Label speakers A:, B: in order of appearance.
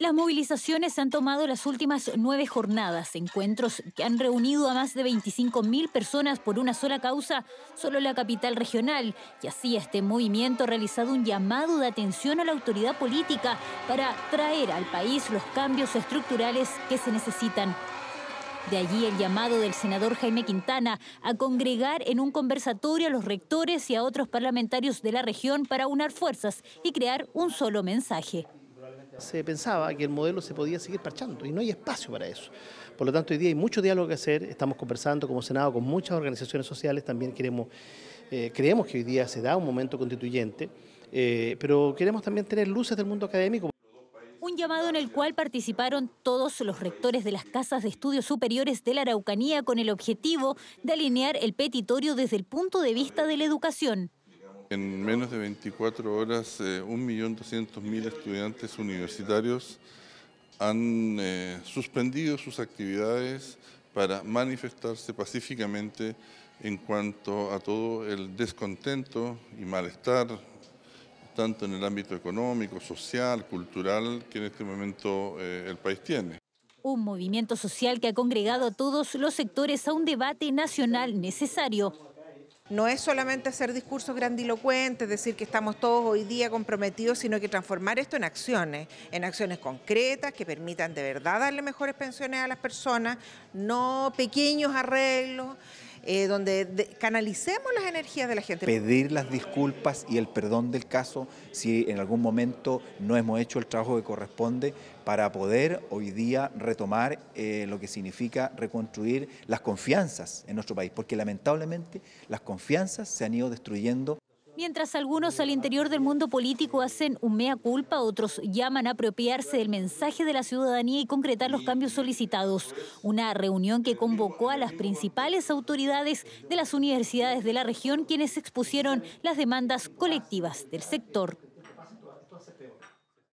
A: Las movilizaciones han tomado las últimas nueve jornadas, encuentros que han reunido a más de 25.000 personas por una sola causa, solo la capital regional, y así este movimiento ha realizado un llamado de atención a la autoridad política para traer al país los cambios estructurales que se necesitan. De allí el llamado del senador Jaime Quintana a congregar en un conversatorio a los rectores y a otros parlamentarios de la región para unar fuerzas y crear un solo mensaje
B: se pensaba que el modelo se podía seguir parchando y no hay espacio para eso. Por lo tanto, hoy día hay mucho diálogo que hacer, estamos conversando como Senado con muchas organizaciones sociales, también queremos, eh, creemos que hoy día se da un momento constituyente, eh, pero queremos también tener luces del mundo académico.
A: Un llamado en el cual participaron todos los rectores de las casas de estudios superiores de la Araucanía con el objetivo de alinear el petitorio desde el punto de vista de la educación.
C: En menos de 24 horas, 1.200.000 eh, estudiantes universitarios han eh, suspendido sus actividades para manifestarse pacíficamente en cuanto a todo el descontento y malestar, tanto en el ámbito económico, social, cultural, que en este momento eh, el país tiene.
A: Un movimiento social que ha congregado a
D: todos los sectores a un debate nacional necesario no es solamente hacer discursos grandilocuentes, decir que estamos todos hoy día comprometidos, sino que transformar esto en acciones, en acciones concretas que permitan de verdad darle mejores pensiones a las personas, no pequeños arreglos. Eh, donde canalicemos las energías de la gente.
E: Pedir las disculpas y el perdón del caso si en algún momento no hemos hecho el trabajo que corresponde para poder hoy día retomar eh, lo que significa reconstruir las confianzas en nuestro país, porque lamentablemente las confianzas se han ido destruyendo
A: Mientras algunos al interior del mundo político hacen un mea culpa, otros llaman a apropiarse del mensaje de la ciudadanía y concretar los cambios solicitados. Una reunión que convocó a las principales autoridades de las universidades de la región, quienes expusieron las demandas colectivas del sector.